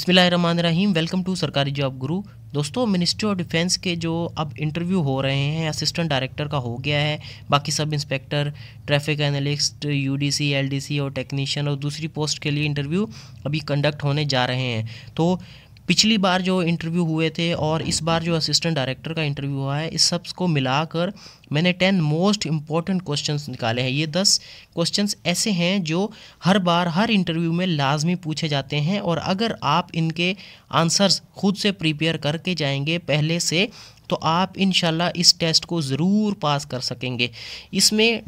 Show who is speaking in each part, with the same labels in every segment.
Speaker 1: बिस्मिल्लाहिर्रहमानिर्रहीम welcome to सरकारी job गुरु दोस्तों मिनिस्ट्री ऑफ डिफेंस के जो अब इंटरव्यू हो रहे हैं असिस्टेंट डायरेक्टर का हो गया है बाकी सब inspector traffic analyst UDC LDC और टेक्नीशियन और दूसरी पोस्ट के लिए इंटरव्यू अभी कंडक्ट होने जा रहे हैं तो पिछली बार जो इंटरव्यू हुए थे और इस बार जो असिस्टेंट डायरेक्टर का इंटरव्यू हुआ है इस सब को मिलाकर मैंने टेन मोस्ट इंपॉर्टेंट क्वेश्चन निकाले हैं ये दस क्वेश्चन ऐसे हैं जो हर बार हर इंटरव्यू में लाजमी पूछे जाते हैं और अगर आप इनके आंसर्स खुद से प्रिपेयर करके जाएंगे पहले से तो आप इन इस टेस्ट को ज़रूर पास कर सकेंगे इसमें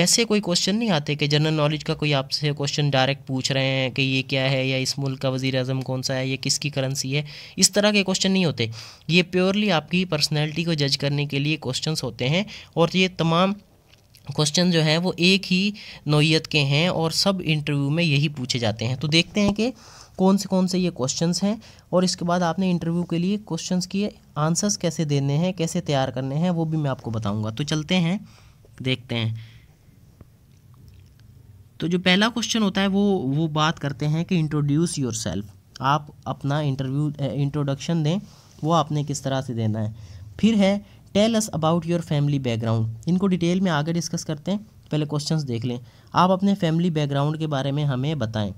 Speaker 1: वैसे कोई क्वेश्चन नहीं आते कि जनरल नॉलेज का कोई आपसे क्वेश्चन डायरेक्ट पूछ रहे हैं कि ये क्या है या इस मुल्क का वज़ी अजम कौन सा है ये किसकी करेंसी है इस तरह के क्वेश्चन नहीं होते ये प्योरली आपकी पर्सनैलिटी को जज करने के लिए क्वेश्चन होते हैं और ये तमाम क्वेश्चन जो है वो एक ही नोयत के हैं और सब इंटरव्यू में यही पूछे जाते हैं तो देखते हैं कि कौन से कौन से ये क्वेश्चंस हैं और इसके बाद आपने इंटरव्यू के लिए क्वेश्चंस के आंसर्स कैसे देने हैं कैसे तैयार करने हैं वो भी मैं आपको बताऊंगा तो चलते हैं देखते हैं तो जो पहला क्वेश्चन होता है वो वो बात करते हैं कि इंट्रोड्यूस योर सेल्फ आप अपना इंटरव्यू इंट्रोडक्शन दें वो आपने किस तरह से देना है फिर है tell us about your family background इनको डिटेल में आगे डिस्कस करते हैं पहले क्वेश्चंस देख लें आप अपने फैमिली बैकग्राउंड के बारे में हमें बताएं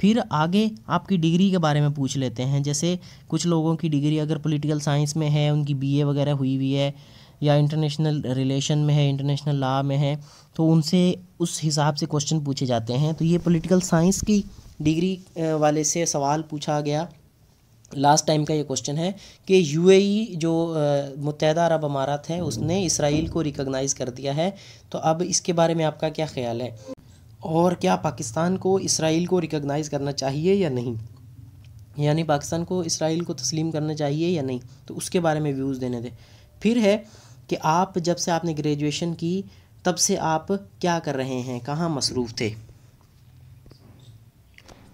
Speaker 1: फिर आगे आपकी डिग्री के बारे में पूछ लेते हैं जैसे कुछ लोगों की डिग्री अगर पॉलिटिकल साइंस में है उनकी बीए वगैरह हुई हुई है या इंटरनेशनल रिलेशन में है इंटरनेशनल लॉ में है तो उनसे उस हिसाब से क्वेश्चन पूछे जाते हैं तो ये पॉलिटिकल साइंस की डिग्री वाले से सवाल पूछा गया लास्ट टाइम का ये क्वेश्चन है कि यूएई e जो मुतहदा अरब अमारात है उसने इसराइल को रिकॉग्नाइज़ कर दिया है तो अब इसके बारे में आपका क्या ख्याल है और क्या पाकिस्तान को इसराइल को रिकगनाइज़ करना चाहिए या नहीं यानी पाकिस्तान को इसराइल को तस्लीम करना चाहिए या नहीं तो उसके बारे में व्यूज़ देने थे फिर है कि आप जब से आपने ग्रेजुएशन की तब से आप क्या कर रहे हैं कहाँ मसरूफ़ थे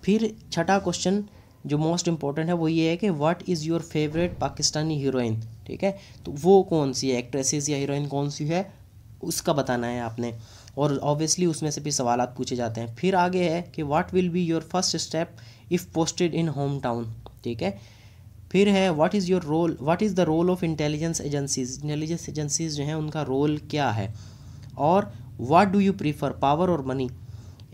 Speaker 1: फिर छठा क्वेश्चन जो मोस्ट इम्पॉर्टेंट है वो ये है कि what is your favourite Pakistani heroine ठीक है तो वो कौन सी है एक्ट्रेसेस या हीरोइन कौन सी है उसका बताना है आपने और ऑब्वियसली उसमें से भी सवाल पूछे जाते हैं फिर आगे है कि what will be your first step if posted in home town ठीक है फिर है what is your role what is the role of intelligence agencies intelligence agencies जो हैं उनका रोल क्या है और what do you prefer power और money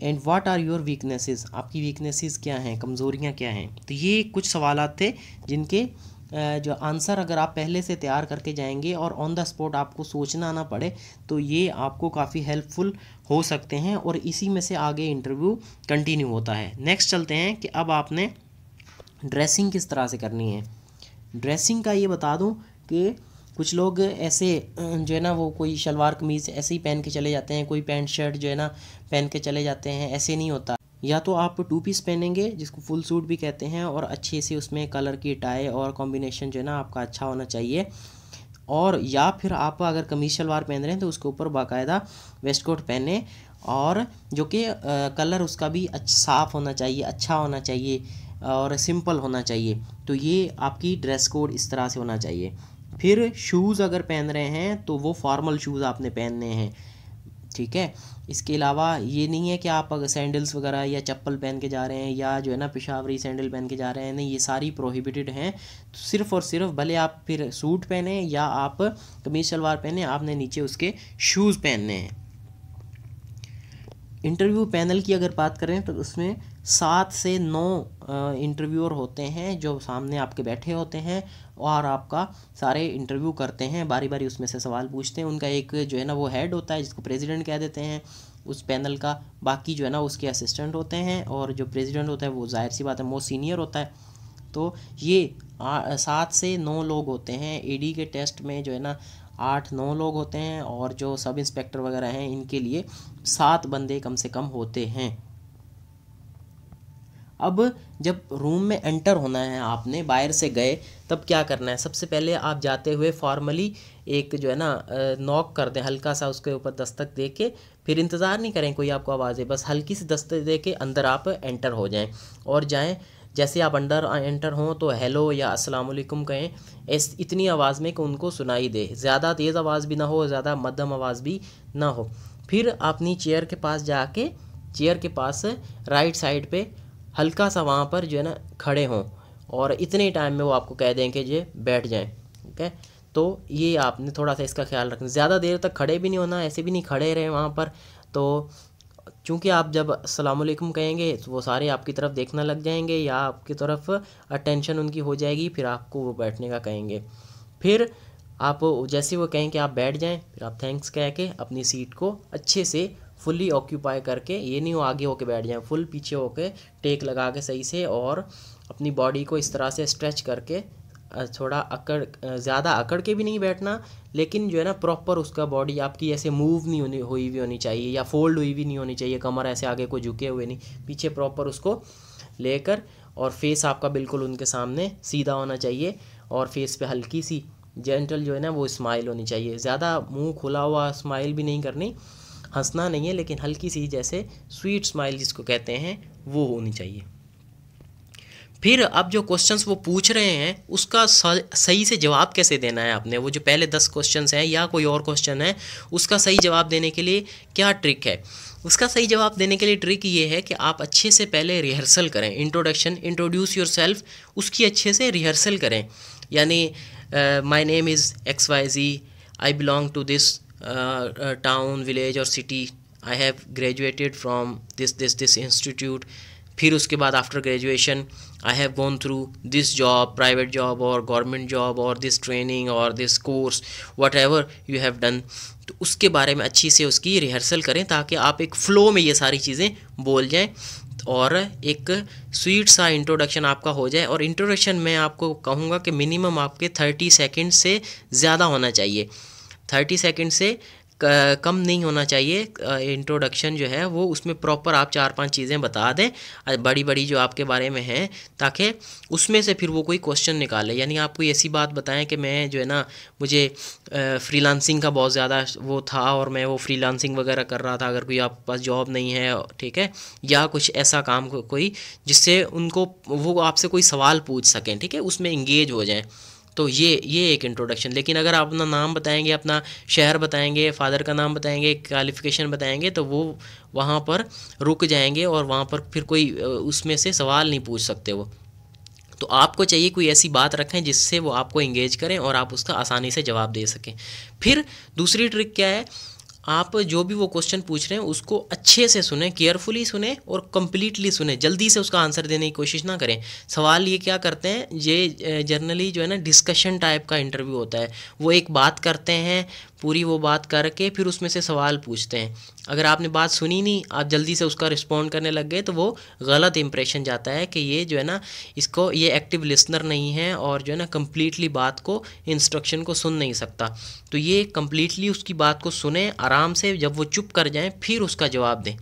Speaker 1: and what are your weaknesses आपकी वीकनेसेस क्या हैं कमज़ोरियाँ क्या हैं तो ये कुछ सवाल थे जिनके जो आंसर अगर आप पहले से तैयार करके जाएंगे और ऑन द स्पॉट आपको सोचना ना पड़े तो ये आपको काफ़ी हेल्पफुल हो सकते हैं और इसी में से आगे इंटरव्यू कंटिन्यू होता है नेक्स्ट चलते हैं कि अब आपने ड्रेसिंग किस तरह से करनी है ड्रेसिंग का ये बता दूँ कि कुछ लोग ऐसे जो है ना वो कोई शलवार कमीज़ ऐसे ही पहन के चले जाते हैं कोई पैंट शर्ट जो है ना पहन के चले जाते हैं ऐसे नहीं होता या तो आप टू पीस पहनेंगे जिसको फुल सूट भी कहते हैं और अच्छे से उसमें कलर की टाई और कॉम्बिनेशन जो है ना आपका अच्छा होना चाहिए और या फिर आप अगर कमीज शलवार पहन रहे हैं तो उसके ऊपर बाकायदा वेस्ट कोट पहने और जो कि कलर उसका भी अच्छा साफ़ होना चाहिए अच्छा होना चाहिए और सिंपल होना चाहिए तो ये आपकी ड्रेस कोड इस तरह से होना चाहिए फिर शूज़ अगर पहन रहे हैं तो वो फॉर्मल शूज़ आपने पहनने हैं ठीक है इसके अलावा ये नहीं है कि आप अगर सैंडल्स वगैरह या चप्पल पहन के जा रहे हैं या जो है ना पेशावरी सैंडल पहन के जा रहे हैं नहीं ये सारी प्रोहिबिटेड हैं तो सिर्फ़ और सिर्फ भले आप फिर सूट पहने या आप कमीज शलवार पहने आपने नीचे उसके शूज़ पहनने हैं इंटरव्यू पैनल की अगर बात करें तो उसमें सात से नौ इंटरव्यूअर होते हैं जो सामने आपके बैठे होते हैं और आपका सारे इंटरव्यू करते हैं बारी बारी उसमें से सवाल पूछते हैं उनका एक जो है ना वो हेड होता है जिसको प्रेसिडेंट कह देते हैं उस पैनल का बाकी जो है ना उसके असिस्टेंट होते हैं और जो प्रेसिडेंट होता है वो जाहिर सी बात है मोस्ट सीनियर होता है तो ये सात से नौ लोग होते हैं ईडी के टेस्ट में जो है ना आठ नौ लोग होते हैं और जो सब इंस्पेक्टर वगैरह हैं इनके लिए सात बंदे कम से कम होते हैं अब जब रूम में एंटर होना है आपने बाहर से गए तब क्या करना है सबसे पहले आप जाते हुए फॉर्मली एक जो है ना नॉक कर दें हल्का सा उसके ऊपर दस्तक दे के फिर इंतज़ार नहीं करें कोई आपको आवाज़ बस हल्की सी दस्तक दे के अंदर आप एंटर हो जाएं और जाएं जैसे आप अंडर एंटर हों तो हेलो या अस्सलाम वालेकुम कहें इस इतनी आवाज़ में कि उनको सुनाई दे ज़्यादा तेज़ आवाज़ भी ना हो ज़्यादा मध्यम आवाज़ भी ना हो फिर अपनी चेयर के पास जाके चेयर के पास राइट साइड पे हल्का सा वहाँ पर जो है ना खड़े हों और इतने टाइम में वो आपको कह दें कि ये बैठ जाएँ ठीक है तो ये आपने थोड़ा सा इसका ख्याल रखना ज़्यादा देर तक खड़े भी नहीं होना ऐसे भी नहीं खड़े रहे वहाँ पर तो चूँकि आप जब असलम कहेंगे तो वो सारे आपकी तरफ देखना लग जाएंगे या आपकी तरफ अटेंशन उनकी हो जाएगी फिर आपको वो बैठने का कहेंगे फिर आप जैसे वो कहें कि आप बैठ जाएं फिर आप थैंक्स कह के अपनी सीट को अच्छे से फुली ऑक्यूपाई करके ये नहीं हो आगे होके बैठ जाए फुल पीछे होके टेक लगा के सही से और अपनी बॉडी को इस तरह से स्ट्रेच करके थोड़ा अकड़ ज़्यादा अकड़ के भी नहीं बैठना लेकिन जो है ना प्रॉपर उसका बॉडी आपकी ऐसे मूव नहीं होनी हुई भी होनी चाहिए या फोल्ड हुई भी नहीं होनी चाहिए कमर ऐसे आगे को झुके हुए नहीं पीछे प्रॉपर उसको लेकर और फेस आपका बिल्कुल उनके सामने सीधा होना चाहिए और फेस पे हल्की सी जेंटल जो है ना वो स्माइल होनी चाहिए ज़्यादा मुंह खुला हुआ स्माइल भी नहीं करनी हंसना नहीं है लेकिन हल्की सी जैसे स्वीट स्माइल जिसको कहते हैं वो होनी चाहिए फिर अब जो क्वेश्चंस वो पूछ रहे हैं उसका सही से जवाब कैसे देना है आपने वो जो पहले दस क्वेश्चंस हैं या कोई और क्वेश्चन है उसका सही जवाब देने के लिए क्या ट्रिक है उसका सही जवाब देने के लिए ट्रिक ये है कि आप अच्छे से पहले रिहर्सल करें इंट्रोडक्शन इंट्रोड्यूस योर सेल्फ उसकी अच्छे से रिहर्सल करें यानी my name is X Y Z I belong to this town village और city I have graduated from this this this institute फिर उसके बाद after graduation I have gone through this job private job और government job और this training और this course whatever you have done तो उसके बारे में अच्छी से उसकी रिहर्सल करें ताकि आप एक फ़्लो में ये सारी चीज़ें बोल जाएँ और एक स्वीट सा इंट्रोडक्शन आपका हो जाए और इंट्रोडक्शन मैं आपको कहूँगा कि मिनिमम आपके थर्टी सेकेंड से ज़्यादा होना चाहिए थर्टी सेकेंड से कम नहीं होना चाहिए इंट्रोडक्शन जो है वो उसमें प्रॉपर आप चार पांच चीज़ें बता दें बड़ी बड़ी जो आपके बारे में हैं ताकि उसमें से फिर वो कोई क्वेश्चन निकाले यानी आप कोई ऐसी बात बताएं कि मैं जो है ना मुझे फ्रीलांसिंग का बहुत ज़्यादा वो था और मैं वो फ्रीलांसिंग वगैरह कर रहा था अगर कोई आपके पास जॉब नहीं है ठीक है या कुछ ऐसा काम को, कोई जिससे उनको वो आपसे कोई सवाल पूछ सकें ठीक है उसमें इंगेज हो जाएँ तो ये ये एक इंट्रोडक्शन लेकिन अगर आप अपना नाम बताएंगे अपना शहर बताएंगे फादर का नाम बताएंगे क्वालिफिकेशन बताएंगे तो वो वहाँ पर रुक जाएंगे और वहाँ पर फिर कोई उसमें से सवाल नहीं पूछ सकते वो तो आपको चाहिए कोई ऐसी बात रखें जिससे वो आपको इंगेज करें और आप उसका आसानी से जवाब दे सकें फिर दूसरी ट्रिक क्या है आप जो भी वो क्वेश्चन पूछ रहे हैं उसको अच्छे से सुने केयरफुली सुने और कम्प्लीटली सुने जल्दी से उसका आंसर देने की कोशिश ना करें सवाल ये क्या करते हैं ये जर्नली जो है ना डिस्कशन टाइप का इंटरव्यू होता है वो एक बात करते हैं पूरी वो बात करके फिर उसमें से सवाल पूछते हैं अगर आपने बात सुनी नहीं आप जल्दी से उसका रिस्पॉन्ड करने लग गए तो वो गलत इंप्रेशन जाता है कि ये जो है ना इसको ये एक्टिव लिसनर नहीं है और जो है ना कम्प्लीटली बात को इंस्ट्रक्शन को सुन नहीं सकता तो ये कम्प्लीटली उसकी बात को सुने आराम से जब वो चुप कर जाएँ फिर उसका जवाब दें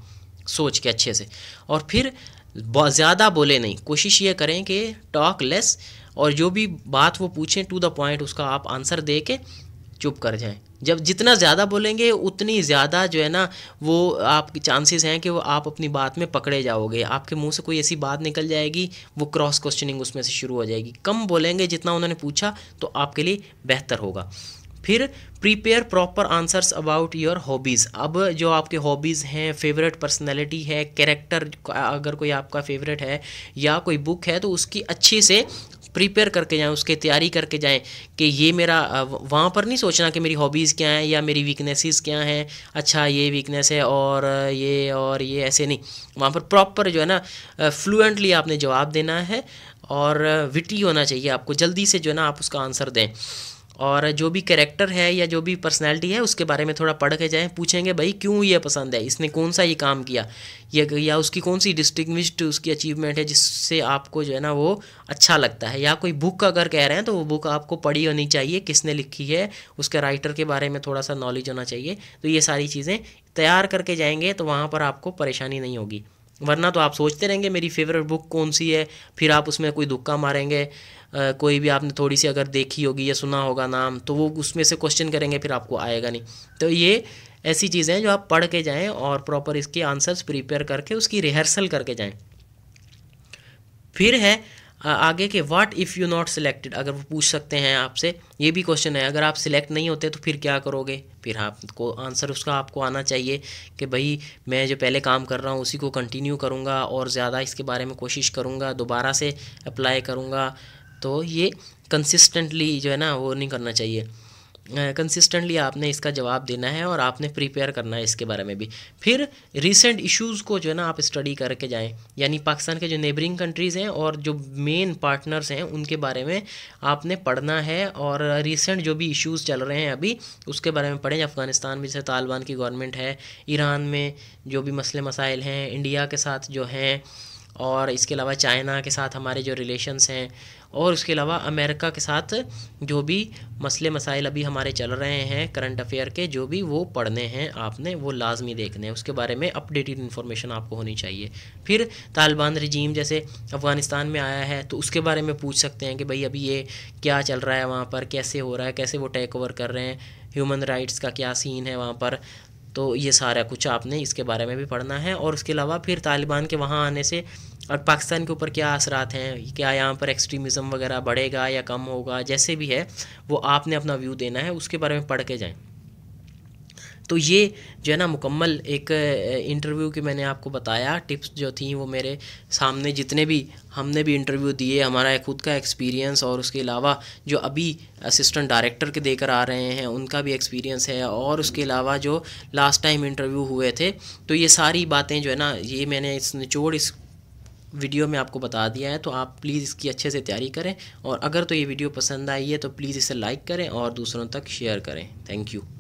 Speaker 1: सोच के अच्छे से और फिर ज़्यादा बोले नहीं कोशिश ये करें कि टॉक लेस और जो भी बात वो पूछें टू द पॉइंट उसका आप आंसर दे के चुप कर जाएं जब जितना ज़्यादा बोलेंगे उतनी ज़्यादा जो है ना वो आपके चांसेस हैं कि वो आप अपनी बात में पकड़े जाओगे आपके मुंह से कोई ऐसी बात निकल जाएगी वो क्रॉस क्वेश्चनिंग उसमें से शुरू हो जाएगी कम बोलेंगे जितना उन्होंने पूछा तो आपके लिए बेहतर होगा फिर prepare proper answers about your hobbies अब जो आपके हॉबीज़ हैं फेवरेट पर्सनैलिटी है कैरेक्टर अगर कोई आपका फेवरेट है या कोई बुक है तो उसकी अच्छे से प्रिपेयर करके जाएं उसके तैयारी करके जाएं कि ये मेरा वहाँ पर नहीं सोचना कि मेरी हॉबीज़ क्या हैं या मेरी वीकनेसेस क्या हैं अच्छा ये वीकनेस है और ये और ये ऐसे नहीं वहाँ पर प्रॉपर जो है ना फ्लुएंटली आपने जवाब देना है और विटी होना चाहिए आपको जल्दी से जो है ना आप उसका आंसर दें और जो भी कैरेक्टर है या जो भी पर्सनैलिटी है उसके बारे में थोड़ा पढ़ के जाएँ पूछेंगे भाई क्यों ये पसंद है इसने कौन सा ये काम किया ये या उसकी कौन सी डिस्टिंग्विश्ड उसकी अचीवमेंट है जिससे आपको जो है ना वो अच्छा लगता है या कोई बुक अगर कह रहे हैं तो वो बुक आपको पढ़ी होनी चाहिए किसने लिखी है उसके राइटर के बारे में थोड़ा सा नॉलेज होना चाहिए तो ये सारी चीज़ें तैयार करके जाएंगे तो वहाँ पर आपको परेशानी नहीं होगी वरना तो आप सोचते रहेंगे मेरी फेवरेट बुक कौन सी है फिर आप उसमें कोई दुक्का मारेंगे आ, कोई भी आपने थोड़ी सी अगर देखी होगी या सुना होगा नाम तो वो उसमें से क्वेश्चन करेंगे फिर आपको आएगा नहीं तो ये ऐसी चीज़ें हैं जो आप पढ़ के जाएँ और प्रॉपर इसके आंसर्स प्रिपेयर करके उसकी रिहर्सल करके जाएँ फिर है आगे के what if you not selected अगर वो पूछ सकते हैं आपसे ये भी क्वेश्चन है अगर आप सिलेक्ट नहीं होते तो फिर क्या करोगे फिर आपको आंसर उसका आपको आना चाहिए कि भाई मैं जो पहले काम कर रहा हूँ उसी को कंटिन्यू करूँगा और ज़्यादा इसके बारे में कोशिश करूँगा दोबारा से अप्लाई करूँगा तो ये कंसिस्टेंटली जो है ना वो नहीं करना चाहिए कंसिस्टेंटली आपने इसका जवाब देना है और आपने प्रिपेयर करना है इसके बारे में भी फिर रिसेंट इश्यूज़ को जो है ना आप स्टडी करके जाएं यानी पाकिस्तान के जो नेबरिंग कंट्रीज़ हैं और जो मेन पार्टनर्स हैं उनके बारे में आपने पढ़ना है और रिसेंट जो भी इश्यूज़ चल रहे हैं अभी उसके बारे में पढ़ें अफ़गानिस्तान में जैसे तालिबान की गवर्नमेंट है ईरान में जो भी मसले मसाइल हैं इंडिया के साथ जो हैं और इसके अलावा चाइना के साथ हमारे जो रिलेशंस हैं और उसके अलावा अमेरिका के साथ जो भी मसले मसाइल अभी हमारे चल रहे हैं करंट अफेयर के जो भी वो पढ़ने हैं आपने वो लाजमी देखने हैं उसके बारे में अपडेटेड इन्फॉर्मेशन आपको होनी चाहिए फिर तालिबान रजीम जैसे अफ़गानिस्तान में आया है तो उसके बारे में पूछ सकते हैं कि भाई अभी ये क्या चल रहा है वहाँ पर कैसे हो रहा है कैसे वो टेक ओवर कर रहे हैं ह्यूमन राइट्स का क्या सीन है वहाँ पर तो ये सारा कुछ आपने इसके बारे में भी पढ़ना है और उसके अलावा फिर तालिबान के वहाँ आने से और पाकिस्तान के ऊपर क्या असरात हैं क्या यहाँ पर एक्सट्रीमिज़म वगैरह बढ़ेगा या कम होगा जैसे भी है वो आपने अपना व्यू देना है उसके बारे में पढ़ के जाएँ तो ये जो है ना मुकम्मल एक इंटरव्यू की मैंने आपको बताया टिप्स जो थी वो मेरे सामने जितने भी हमने भी इंटरव्यू दिए हमारा खुद का एक्सपीरियंस और उसके अलावा जो अभी असिस्टेंट डायरेक्टर के देकर आ रहे हैं उनका भी एक्सपीरियंस है और उसके अलावा जो लास्ट टाइम इंटरव्यू हुए थे तो ये सारी बातें जो है ना ये मैंने इस निचोड़ इस वीडियो में आपको बता दिया है तो आप प्लीज़ इसकी अच्छे से तैयारी करें और अगर तो ये वीडियो पसंद आई है तो प्लीज़ इसे लाइक करें और दूसरों तक शेयर करें थैंक यू